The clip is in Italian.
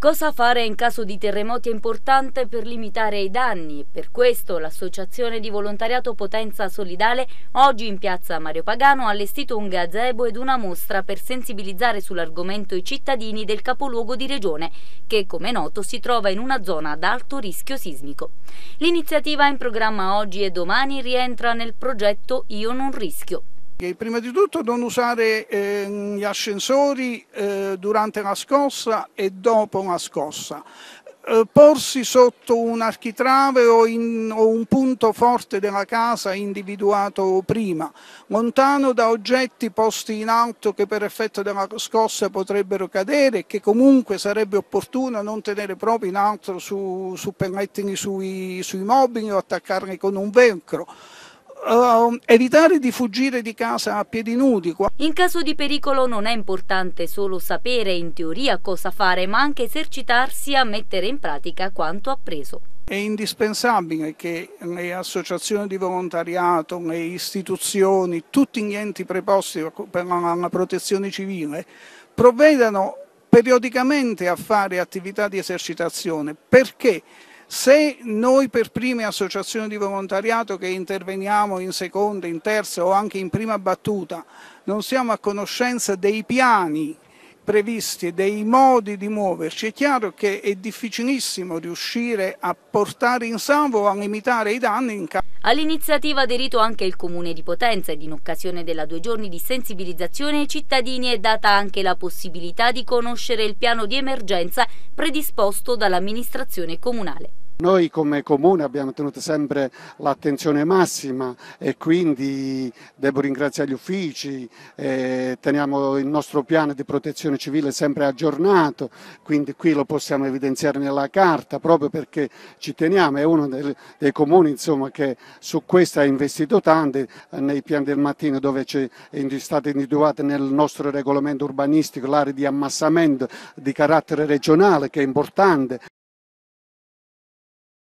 Cosa fare in caso di terremoti è importante per limitare i danni. Per questo l'associazione di volontariato Potenza Solidale oggi in piazza Mario Pagano ha allestito un gazebo ed una mostra per sensibilizzare sull'argomento i cittadini del capoluogo di regione che come noto si trova in una zona ad alto rischio sismico. L'iniziativa in programma oggi e domani rientra nel progetto Io non rischio. Prima di tutto non usare eh, gli ascensori eh, durante la scossa e dopo la scossa. Eh, porsi sotto un architrave o, in, o un punto forte della casa individuato prima, lontano da oggetti posti in alto che per effetto della scossa potrebbero cadere e che comunque sarebbe opportuno non tenere proprio in alto su, su pennettini sui, sui mobili o attaccarli con un velcro uh, evitare di fuggire di casa a piedi nudi. In caso di pericolo non è importante solo sapere in teoria cosa fare, ma anche esercitarsi a mettere in pratica quanto appreso. È indispensabile che le associazioni di volontariato, le istituzioni, tutti gli enti preposti per la protezione civile provvedano periodicamente a fare attività di esercitazione perché se noi per prime associazioni di volontariato che interveniamo in seconda, in terza o anche in prima battuta non siamo a conoscenza dei piani previsti, e dei modi di muoverci, è chiaro che è difficilissimo riuscire a portare in salvo o a limitare i danni in caso All'iniziativa ha aderito anche il Comune di Potenza ed in occasione della due giorni di sensibilizzazione ai cittadini è data anche la possibilità di conoscere il piano di emergenza predisposto dall'amministrazione comunale. Noi come Comune abbiamo tenuto sempre l'attenzione massima e quindi devo ringraziare gli uffici, eh, teniamo il nostro piano di protezione civile sempre aggiornato, quindi qui lo possiamo evidenziare nella carta proprio perché ci teniamo, è uno dei, dei comuni insomma, che su questo ha investito tanto eh, nei piani del mattino dove è stata individuata nel nostro regolamento urbanistico l'area di ammassamento di carattere regionale che è importante.